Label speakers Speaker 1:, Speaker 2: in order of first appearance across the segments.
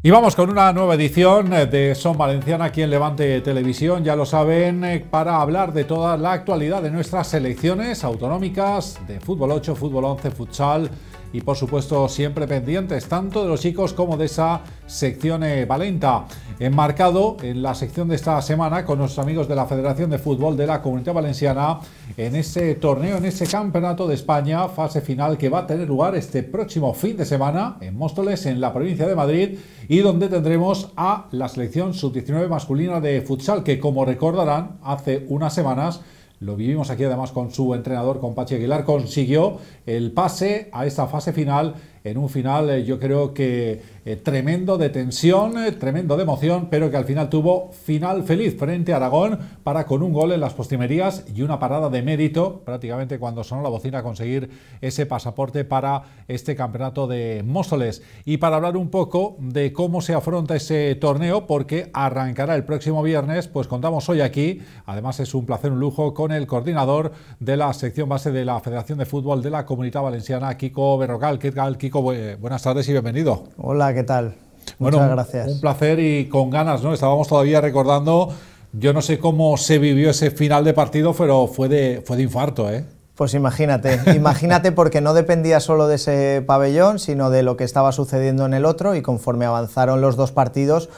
Speaker 1: Y vamos con una nueva edición eh, de Son Valenciana aquí en Levante Televisión, ya lo saben, eh, para hablar de toda la actualidad de nuestras selecciones autonómicas de fútbol 8, fútbol 11, futsal, y por supuesto siempre pendientes tanto de los chicos como de esa sección eh, valenta. Enmarcado en la sección de esta semana con nuestros amigos de la Federación de Fútbol de la Comunidad Valenciana en ese torneo, en ese campeonato de España, fase final que va a tener lugar este próximo fin de semana en Móstoles, en la provincia de Madrid, y donde tendremos a la selección sub-19 masculina de futsal que como recordarán hace unas semanas lo vivimos aquí además con su entrenador, con Pachi Aguilar. Consiguió el pase a esta fase final en un final eh, yo creo que eh, tremendo de tensión, eh, tremendo de emoción, pero que al final tuvo final feliz frente a Aragón para con un gol en las postimerías y una parada de mérito prácticamente cuando sonó la bocina conseguir ese pasaporte para este campeonato de Móstoles. Y para hablar un poco de cómo se afronta ese torneo, porque arrancará el próximo viernes, pues contamos hoy aquí, además es un placer, un lujo, con el coordinador de la sección base de la Federación de Fútbol de la Comunidad Valenciana, Kiko Berrocal. Kiko? buenas tardes y bienvenido. Hola, ¿qué tal? Bueno, Muchas gracias. Un placer y con ganas, ¿no? Estábamos todavía recordando, yo no sé cómo se vivió ese final de partido, pero fue de, fue de infarto, ¿eh?
Speaker 2: Pues imagínate, imagínate porque no dependía solo de ese pabellón, sino de lo que estaba sucediendo en el otro y conforme avanzaron los dos partidos,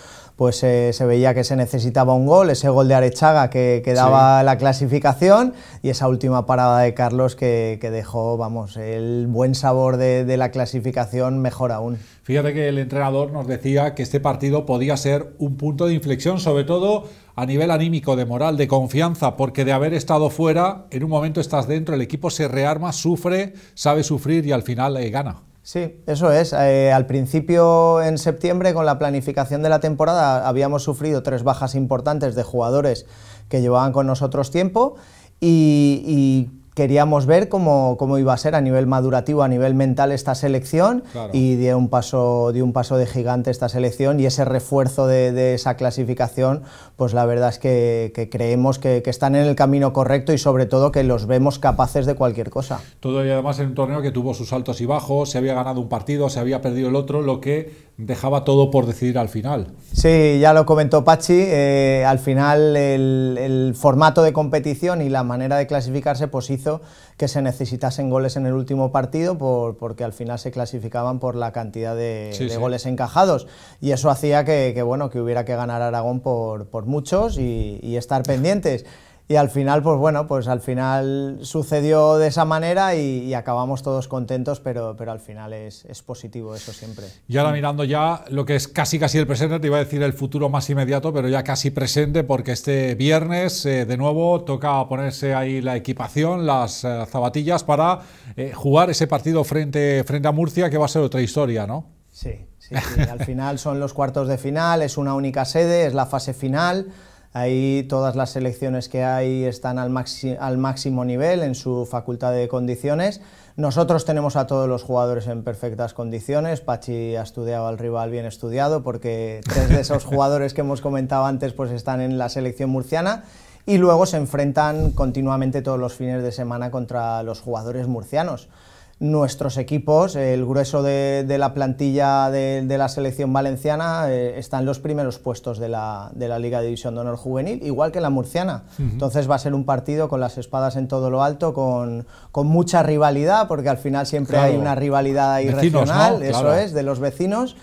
Speaker 2: pues eh, se veía que se necesitaba un gol, ese gol de Arechaga que, daba la clasificación y esa última parada de Carlos que, dejó, vamos, el buen sabor de, la clasificación
Speaker 1: mejor aún. Fíjate que el entrenador nos decía que este partido podía ser un punto de inflexión, sobre todo a nivel anímico, de moral, de confianza, porque de haber estado fuera, en un momento estás dentro, el equipo se rearma, sufre, sabe sufrir y al final eh, gana.
Speaker 2: Sí, eso es. Eh, al principio, en septiembre, con la planificación de la temporada, habíamos sufrido tres bajas importantes de jugadores que llevaban con nosotros tiempo y queríamos ver cómo, iba a ser a nivel madurativo, a nivel mental esta selección y dio un, paso, un paso de gigante esta selección y ese refuerzo de, esa clasificación, pues la verdad es que, creemos que, están en el camino correcto y sobre todo que los vemos capaces de cualquier cosa.
Speaker 1: Todo y además en un torneo que tuvo sus altos y bajos, se había ganado un partido, se había perdido el otro, lo que dejaba todo por decidir al final.
Speaker 2: Sí, ya lo comentó Pachi, eh, al final el, el formato de competición y la manera de clasificarse pues hizo que se necesitasen goles en el último partido porque al final se clasificaban por la cantidad de, goles encajados y eso hacía que, bueno, que hubiera que ganar Aragón por, muchos y estar pendientes y al final, pues bueno, pues al final sucedió de esa manera y, acabamos todos contentos, pero, pero al final es, es, positivo eso siempre. Y
Speaker 1: ahora mirando ya lo que es casi casi el presente, te iba a decir el futuro más inmediato, pero ya casi presente porque este viernes eh, de nuevo toca ponerse ahí la equipación, las eh, zapatillas para eh, jugar ese partido frente, frente a Murcia que va a ser otra historia, ¿no? Sí, sí,
Speaker 2: sí. al final son los cuartos de final, es una única sede, es la fase final. Ahí todas las selecciones que hay están al, máximo nivel en su facultad de condiciones. Nosotros tenemos a todos los jugadores en perfectas condiciones. Pachi ha estudiado al rival bien estudiado porque tres de esos jugadores que hemos comentado antes pues, están en la selección murciana y luego se enfrentan continuamente todos los fines de semana contra los jugadores murcianos nuestros equipos, el grueso de, la plantilla de, la selección valenciana eh, están está en los primeros puestos de la, Liga de División de Honor Juvenil, igual que la murciana. Entonces va a ser un partido con las espadas en todo lo alto, con, mucha rivalidad, porque al final siempre hay una rivalidad regional, eso es, de los vecinos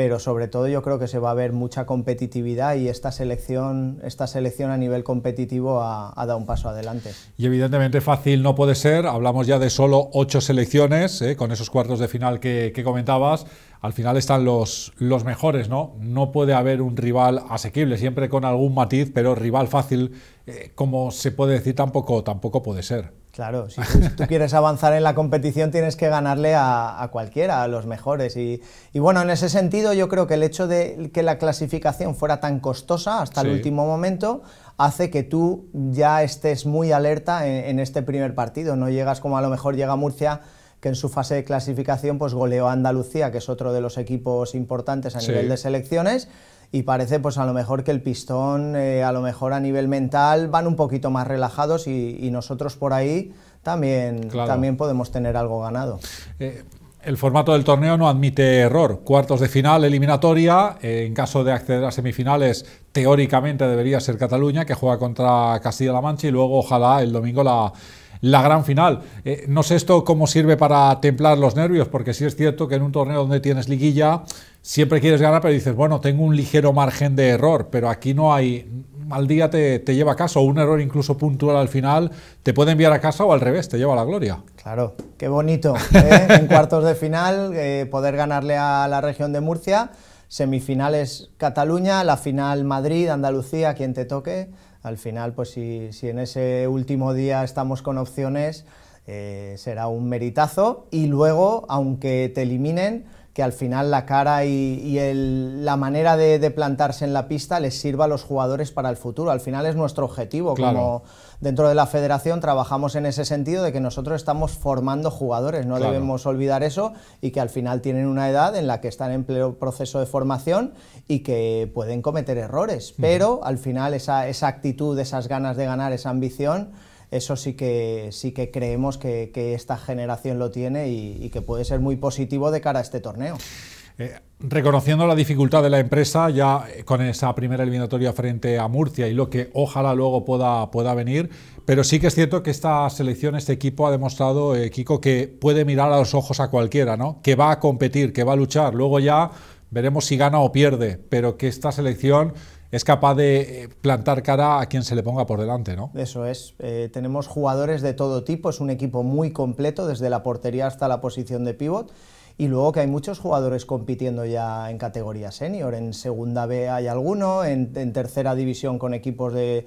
Speaker 2: pero sobre todo yo creo que se va a ver mucha competitividad y esta selección, esta selección a nivel competitivo ha, dado un paso adelante.
Speaker 1: Y evidentemente fácil no puede ser, hablamos ya de solo ocho selecciones, ¿eh? con esos cuartos de final que, comentabas, al final están los, mejores, ¿no? No puede haber un rival asequible, siempre con algún matiz, pero rival fácil, eh, como se puede decir, tampoco, tampoco puede ser. Claro, si
Speaker 2: tú, quieres avanzar en la competición tienes que ganarle a, cualquiera, a los mejores. Y, bueno, en ese sentido yo creo que el hecho de que la clasificación fuera tan costosa hasta el último momento hace que tú ya estés muy alerta en, este primer partido. No llegas como a lo mejor llega Murcia que en su fase de clasificación pues goleó a Andalucía, que es otro de los equipos importantes a nivel de selecciones y parece pues a lo mejor que el pistón, eh, a lo mejor a nivel mental, van un poquito más relajados y, nosotros por ahí también, también podemos tener algo ganado.
Speaker 1: Eh, el formato del torneo no admite error. Cuartos de final, eliminatoria. Eh, en caso de acceder a semifinales, teóricamente debería ser Cataluña, que juega contra Castilla-La Mancha, y luego ojalá el domingo la, la gran final. Eh, no sé esto cómo sirve para templar los nervios, porque sí es cierto que en un torneo donde tienes liguilla, siempre quieres ganar, pero dices, bueno, tengo un ligero margen de error, pero aquí no hay, al día te, lleva a casa, o un error incluso puntual al final te puede enviar a casa o al revés, te lleva a la gloria. Claro, qué bonito. ¿eh?
Speaker 2: en cuartos de final, eh, poder ganarle a la región de Murcia, semifinales Cataluña, la final Madrid, Andalucía, quien te toque al final, pues si, en ese último día estamos con opciones, eh, será un meritazo y luego, aunque te eliminen, que al final la cara y, la manera de, plantarse en la pista les sirva a los jugadores para el futuro. Al final es nuestro objetivo. Como dentro de la federación trabajamos en ese sentido de que nosotros estamos formando jugadores, no debemos olvidar eso y que al final tienen una edad en la que están en pleno proceso de formación y que pueden cometer errores. Pero al final esa actitud, esas ganas de ganar, esa ambición eso sí que, sí que creemos que, esta generación lo tiene y, que puede ser muy positivo de cara a este torneo.
Speaker 1: Eh, reconociendo la dificultad de la empresa, ya con esa primera eliminatoria frente a Murcia y lo que ojalá luego pueda, pueda venir, pero sí que es cierto que esta selección, este equipo ha demostrado, eh, Kiko, que puede mirar a los ojos a cualquiera, ¿no? que va a competir, que va a luchar, luego ya veremos si gana o pierde, pero que esta selección es capaz de eh, plantar cara a quien se le ponga por delante, ¿no?
Speaker 2: Eso es. Eh, tenemos jugadores de todo tipo, es un equipo muy completo, desde la portería hasta la posición de pívot. Y luego que hay muchos jugadores compitiendo ya en categoría senior. En segunda B hay alguno, en, tercera división con equipos de,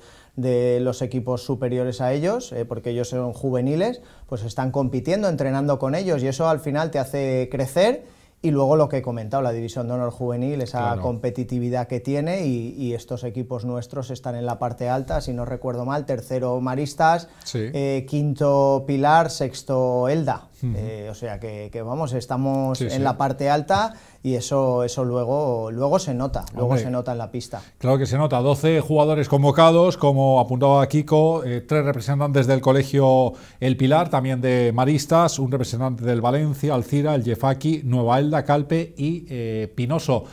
Speaker 2: los equipos superiores a ellos, eh, porque ellos son juveniles, pues están compitiendo, entrenando con ellos y eso al final te hace crecer y luego lo que he comentado, la división de honor juvenil, esa competitividad que tiene y, estos equipos nuestros están en la parte alta, si no recuerdo mal, tercero Maristas, eh, quinto Pilar, sexto Elda. Eh, o sea que, vamos, estamos en la parte alta y eso, eso luego, luego se nota, luego se nota en la pista.
Speaker 1: Claro que se nota, 12 jugadores convocados, como apuntaba Kiko, eh, tres representantes del colegio El Pilar, también de Maristas, un representante del Valencia, Alcira, el Jefaki, Nueva Elda, Calpe y eh, Pinoso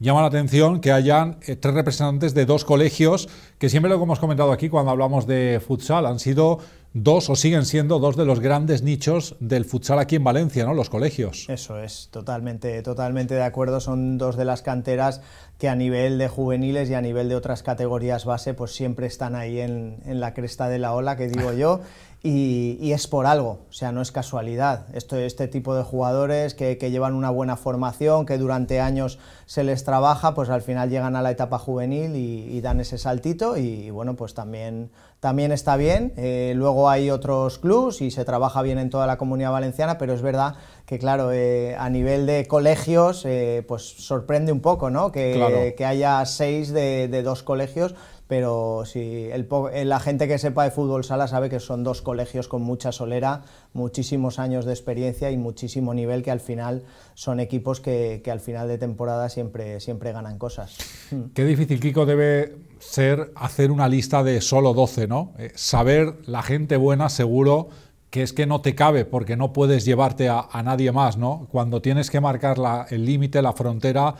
Speaker 1: llama la atención que hayan eh, tres representantes de dos colegios, que siempre lo que hemos comentado aquí cuando hablamos de futsal, han sido dos o siguen siendo dos de los grandes nichos del futsal aquí en Valencia, ¿no? Los colegios.
Speaker 2: Eso es, totalmente, totalmente de acuerdo. Son dos de las canteras que a nivel de juveniles y a nivel de otras categorías base, pues siempre están ahí en, en la cresta de la ola, que digo yo. Y, es por algo, o sea, no es casualidad. Esto, este tipo de jugadores que, llevan una buena formación, que durante años se les trabaja, pues al final llegan a la etapa juvenil y, dan ese saltito y, bueno, pues también, también está bien. Eh, luego hay otros clubs y se trabaja bien en toda la comunidad valenciana, pero es verdad que claro, eh, a nivel de colegios, eh, pues sorprende un poco, ¿no? Que, haya seis de dos colegios pero si eh, la gente que sepa de fútbol sala sabe que son dos colegios con mucha solera, muchísimos años de experiencia y muchísimo nivel que al final son equipos que, al final de temporada siempre, ganan cosas.
Speaker 1: Mm. Qué difícil, Kiko, debe ser hacer una lista de solo 12, ¿no? Eh, saber la gente buena seguro que es que no te cabe porque no puedes llevarte a, nadie más, ¿no? Cuando tienes que marcar el límite, la frontera,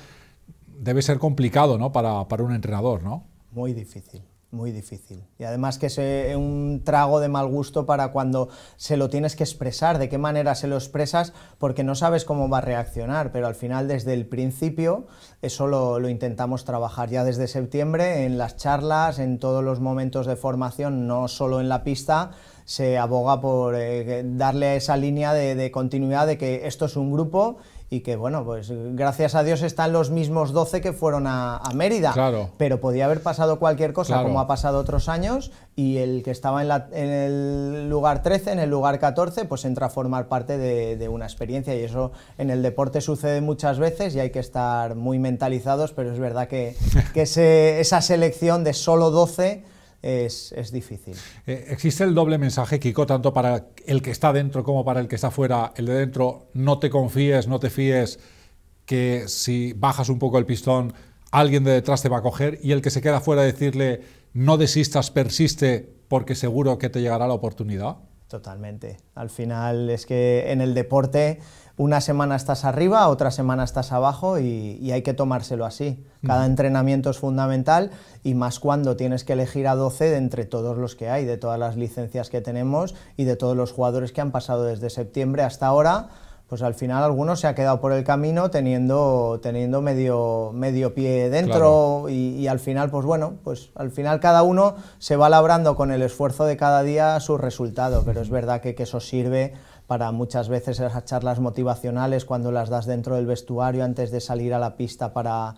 Speaker 1: debe ser complicado, ¿no? Para, para un entrenador, ¿no?
Speaker 2: Muy difícil. Muy difícil. Y además que es un trago de mal gusto para cuando se lo tienes que expresar, de qué manera se lo expresas, porque no sabes cómo va a reaccionar, pero al final desde el principio eso lo, lo intentamos trabajar ya desde septiembre en las charlas, en todos los momentos de formación, no solo en la pista, se aboga por eh, darle esa línea de, continuidad de que esto es un grupo y que bueno, pues gracias a Dios están los mismos 12 que fueron a, Mérida. Pero podía haber pasado cualquier cosa, como ha pasado otros años, y el que estaba en, el lugar 13, en el lugar 14, pues entra a formar parte de, una experiencia. Y eso en el deporte sucede muchas veces y hay que estar muy mentalizados, pero es verdad que, esa selección de solo 12 es, difícil.
Speaker 1: Eh, existe el doble mensaje, Kiko, tanto para el que está dentro como para el que está fuera. El de dentro, no te confíes, no te fíes, que si bajas un poco el pistón, alguien de detrás te va a coger. Y el que se queda fuera, decirle, no desistas, persiste, porque seguro que te llegará la oportunidad.
Speaker 2: Totalmente. Al final es que en el deporte una semana estás arriba, otra semana estás abajo y, hay que tomárselo así. Cada entrenamiento es fundamental y más cuando tienes que elegir a 12 de entre todos los que hay, de todas las licencias que tenemos y de todos los jugadores que han pasado desde septiembre hasta ahora pues al final alguno se ha quedado por el camino teniendo, teniendo medio, medio pie dentro y, al final, pues bueno, pues al final cada uno se va labrando con el esfuerzo de cada día su resultado, pero es verdad que, eso sirve para muchas veces esas charlas motivacionales cuando las das dentro del vestuario antes de salir a la pista para,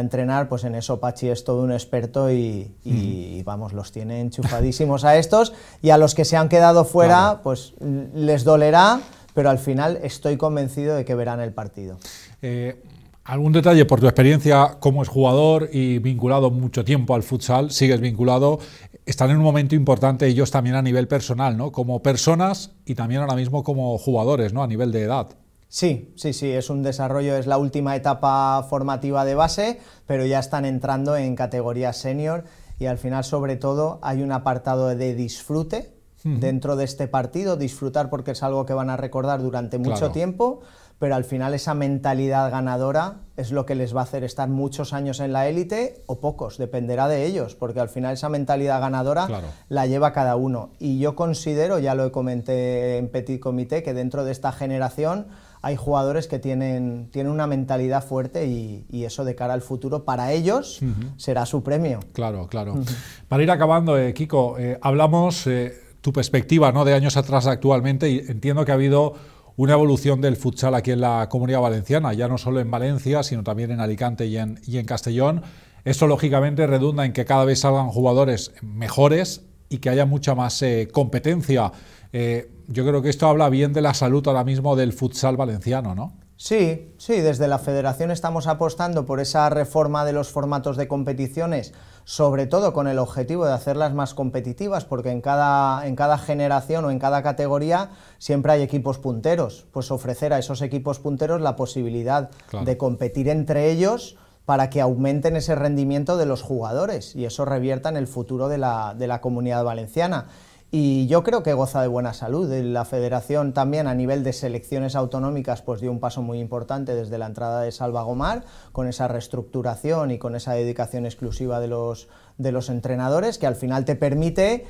Speaker 2: entrenar, pues en eso Pachi es todo un experto y, vamos, los tiene enchufadísimos a estos y a los que se han quedado fuera, pues les dolerá pero al final estoy convencido de que verán el partido.
Speaker 1: Eh, ¿Algún detalle por tu experiencia como es jugador y vinculado mucho tiempo al futsal? Sigues vinculado. Están en un momento importante ellos también a nivel personal, ¿no? Como personas y también ahora mismo como jugadores, ¿no? A nivel de edad. Sí, sí, sí, es un desarrollo,
Speaker 2: es la última etapa formativa de base, pero ya están entrando en categoría senior y al final sobre todo hay un apartado de disfrute dentro de este partido, disfrutar porque es algo que van a recordar durante mucho tiempo, pero al final esa mentalidad ganadora es lo que les va a hacer estar muchos años en la élite o pocos, dependerá de ellos, porque al final esa mentalidad ganadora la lleva cada uno. Y yo considero, ya lo comenté en Petit Comité, que dentro de esta generación hay jugadores que tienen, tienen una mentalidad fuerte y, eso de cara al futuro para ellos será su premio.
Speaker 1: Claro, claro. Para ir acabando, eh, Kiko, eh, hablamos eh, tu perspectiva ¿no? de años atrás actualmente y entiendo que ha habido una evolución del futsal aquí en la Comunidad Valenciana, ya no solo en Valencia, sino también en Alicante y en, Castellón. Esto lógicamente redunda en que cada vez salgan jugadores mejores y que haya mucha más eh, competencia. Eh, yo creo que esto habla bien de la salud ahora mismo del futsal valenciano, ¿no?
Speaker 2: Sí, sí, desde la federación estamos apostando por esa reforma de los formatos de competiciones sobre todo con el objetivo de hacerlas más competitivas, porque en cada, generación o en cada categoría siempre hay equipos punteros, pues ofrecer a esos equipos punteros la posibilidad de competir entre ellos para que aumenten ese rendimiento de los jugadores y eso revierta en el futuro de la comunidad valenciana y yo creo que goza de buena salud. La federación también a nivel de selecciones autonómicas pues dio un paso muy importante desde la entrada de Salva Gomar con esa reestructuración y con esa dedicación exclusiva de los, de los entrenadores que al final te permite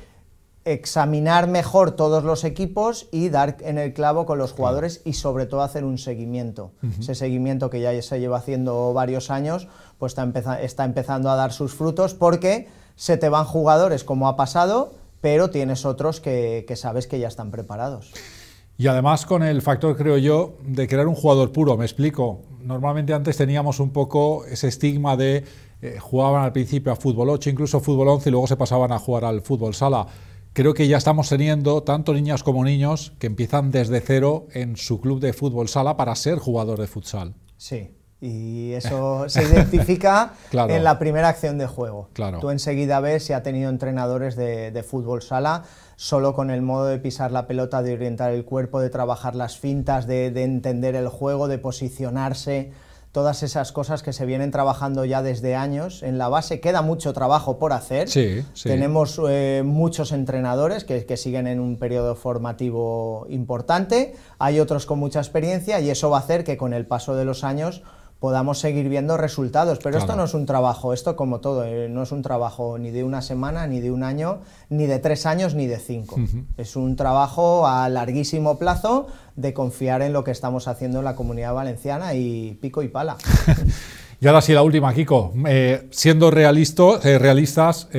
Speaker 2: examinar mejor todos los equipos y dar en el clavo con los jugadores y sobre todo hacer un seguimiento. Ese seguimiento que ya se lleva haciendo varios años, pues está, está empezando a dar sus frutos porque se te van jugadores como ha pasado pero tienes otros que, sabes que ya están preparados.
Speaker 1: Y además con el factor, creo yo, de crear un jugador puro, me explico. Normalmente antes teníamos un poco ese estigma de eh, jugaban al principio a fútbol 8, incluso fútbol 11 y luego se pasaban a jugar al fútbol sala. Creo que ya estamos teniendo tanto niñas como niños que empiezan desde cero en su club de fútbol sala para ser jugador de futsal.
Speaker 2: Sí, y eso se identifica en la primera acción de juego. Tú enseguida ves si ha tenido entrenadores de, fútbol sala, solo con el modo de pisar la pelota, de orientar el cuerpo, de trabajar las fintas, de, entender el juego, de posicionarse todas esas cosas que se vienen trabajando ya desde años en la base. Queda mucho trabajo por hacer.
Speaker 1: Sí, Tenemos
Speaker 2: eh, muchos entrenadores que, siguen en un periodo formativo importante, hay otros con mucha experiencia y eso va a hacer que con el paso de los años podamos seguir viendo resultados. Pero esto no es un trabajo, esto como todo, eh, no es un trabajo ni de una semana, ni de un año, ni de tres años, ni de cinco. Es un trabajo a larguísimo plazo de confiar en lo que estamos haciendo en la comunidad valenciana y pico y pala.
Speaker 1: y ahora sí, la última, Kiko. Eh, siendo eh, realistas, realistas,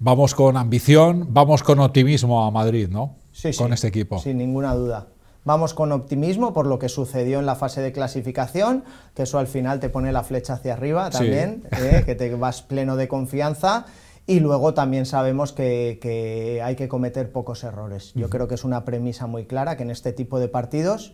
Speaker 1: vamos con ambición, vamos con optimismo a Madrid, ¿no? Sí, con este equipo.
Speaker 2: Sin ninguna duda. Vamos con optimismo por lo que sucedió en la fase de clasificación, que eso al final te pone la flecha hacia arriba también, eh, que te vas pleno de confianza. Y luego también sabemos que, hay que cometer pocos errores. Yo creo que es una premisa muy clara que en este tipo de partidos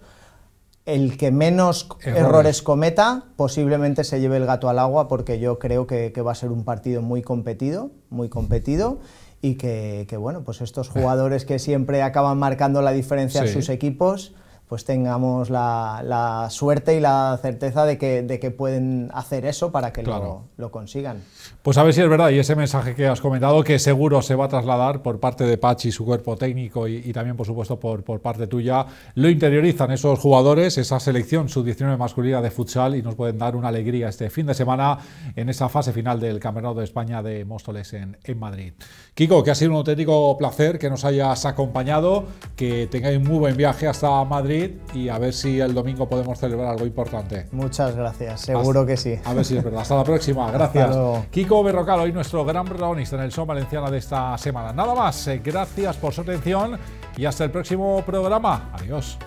Speaker 2: el que menos errores. cometa posiblemente se lleve el gato al agua porque yo creo que, va a ser un partido muy competido, muy competido y que, bueno, pues estos jugadores que siempre acaban marcando la diferencia en sus equipos pues tengamos la, suerte y la certeza de que, pueden hacer eso para que lo, consigan.
Speaker 1: Pues a ver si es verdad, y ese mensaje que has comentado, que seguro se va a trasladar por parte de Pachi, su cuerpo técnico, y, también, por supuesto, por, parte tuya, lo interiorizan esos jugadores, esa selección sub-19 masculina de futsal, y nos pueden dar una alegría este fin de semana en esa fase final del Campeonato de España de Móstoles en, en Madrid. Kiko, que ha sido un auténtico placer que nos hayas acompañado, que tengáis un muy buen viaje hasta Madrid y a ver si el domingo podemos celebrar algo importante.
Speaker 2: Muchas gracias, seguro que sí. A ver si es verdad. Hasta la próxima, gracias.
Speaker 1: Kiko Berrocal, hoy nuestro gran protagonista en el Show Valenciana de esta semana. Nada más, eh, gracias por su atención y hasta el próximo programa. Adiós.